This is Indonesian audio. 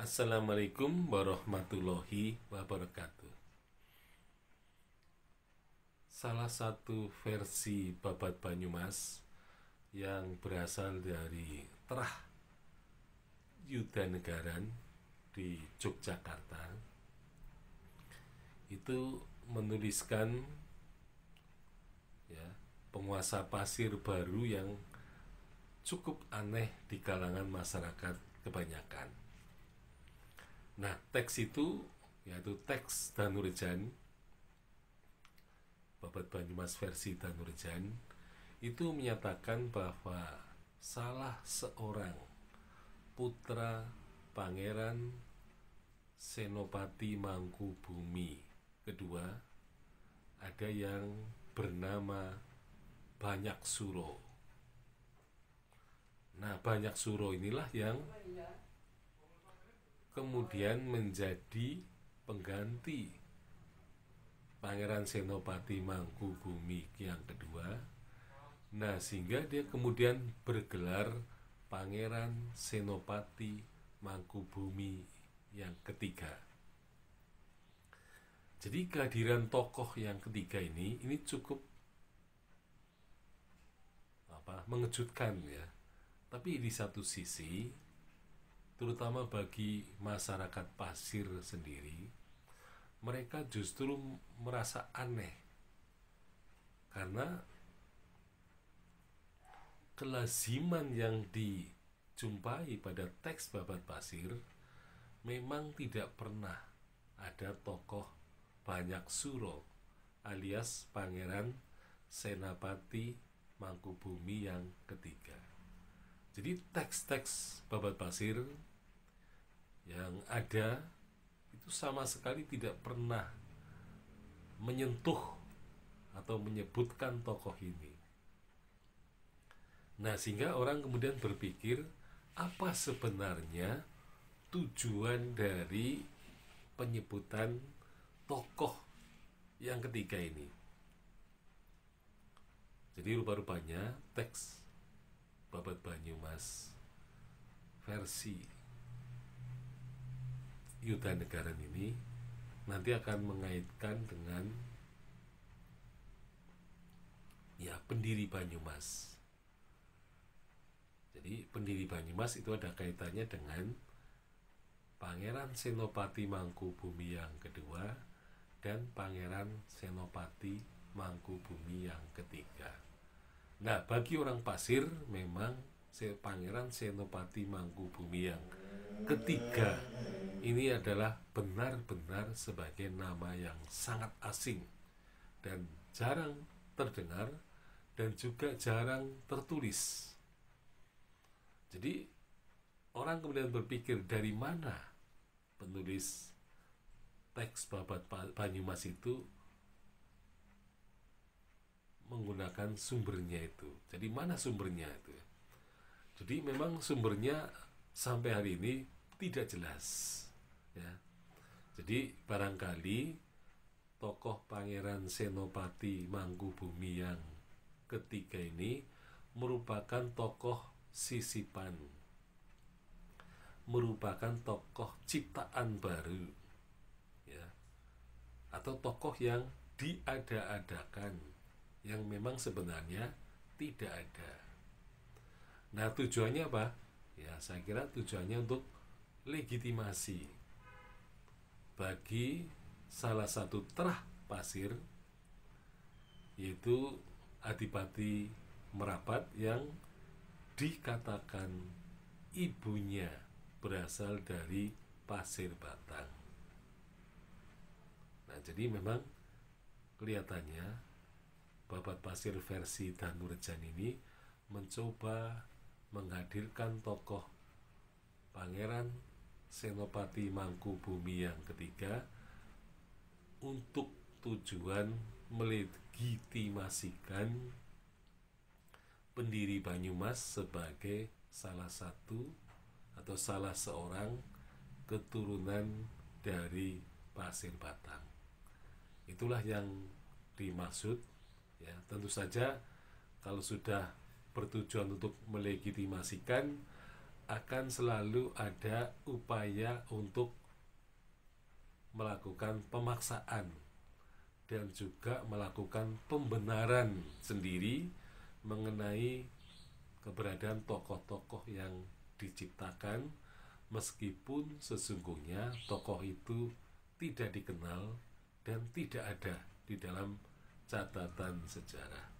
Assalamualaikum warahmatullahi wabarakatuh. Salah satu versi babat Banyumas yang berasal dari Terah Yudanegaran di Yogyakarta itu menuliskan ya penguasa pasir baru yang cukup aneh di kalangan masyarakat kebanyakan Nah, teks itu yaitu teks Danurjan Babat Banyumas versi Danurjan itu menyatakan bahwa salah seorang putra Pangeran Senopati Mangkubumi kedua ada yang bernama Banyak Suro. Nah, Banyak Suro inilah yang kemudian menjadi pengganti Pangeran Senopati Mangkubumi yang kedua. Nah, sehingga dia kemudian bergelar Pangeran Senopati Mangkubumi yang ketiga. Jadi kehadiran tokoh yang ketiga ini ini cukup apa mengejutkan ya. Tapi di satu sisi terutama bagi masyarakat pasir sendiri, mereka justru merasa aneh karena kelaziman yang dijumpai pada teks babat pasir memang tidak pernah ada tokoh banyak suro alias pangeran senapati mangkubumi yang ketiga. Jadi teks-teks babat pasir yang ada itu sama sekali tidak pernah menyentuh atau menyebutkan tokoh ini. Nah, sehingga orang kemudian berpikir apa sebenarnya tujuan dari penyebutan tokoh yang ketiga ini. Jadi rupa-rupanya teks Babat Banyumas versi Yuta Negara ini nanti akan mengaitkan dengan ya pendiri Banyumas. Jadi pendiri Banyumas itu ada kaitannya dengan Pangeran Senopati Mangku Bumi yang kedua dan Pangeran Senopati Mangku Bumi yang ketiga. Nah, bagi orang Pasir memang Pangeran Senopati Mangku Bumi yang Ketiga, ini adalah benar-benar sebagai nama yang sangat asing dan jarang terdengar dan juga jarang tertulis. Jadi, orang kemudian berpikir dari mana penulis teks babat Banyumas itu menggunakan sumbernya itu. Jadi mana sumbernya itu? Jadi memang sumbernya sampai hari ini tidak jelas. Ya. Jadi barangkali tokoh Pangeran Senopati bumi yang ketiga ini merupakan tokoh sisipan merupakan tokoh ciptaan baru ya atau tokoh yang diada-adakan yang memang sebenarnya tidak ada. Nah, tujuannya apa? ya saya kira tujuannya untuk legitimasi bagi salah satu terah pasir yaitu Adipati Merapat yang dikatakan ibunya berasal dari Pasir Batang. Nah, jadi memang kelihatannya babat pasir versi Nurjan ini mencoba menghadirkan tokoh Pangeran Senopati Mangku Bumi yang ketiga untuk tujuan melegitimasikan pendiri Banyumas sebagai salah satu atau salah seorang keturunan dari Pasir Batang. Itulah yang dimaksud ya. Tentu saja kalau sudah bertujuan untuk melegitimasikan akan selalu ada upaya untuk melakukan pemaksaan dan juga melakukan pembenaran sendiri mengenai keberadaan tokoh-tokoh yang diciptakan meskipun sesungguhnya tokoh itu tidak dikenal dan tidak ada di dalam catatan sejarah.